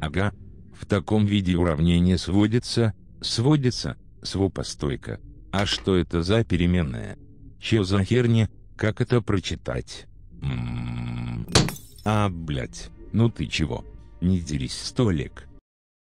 Ага. В таком виде уравнение сводится, сводится, свопостойка. А что это за переменная? Чё за херня? Как это прочитать? М -м -м. А, блядь, ну ты чего? Не дерись, столик.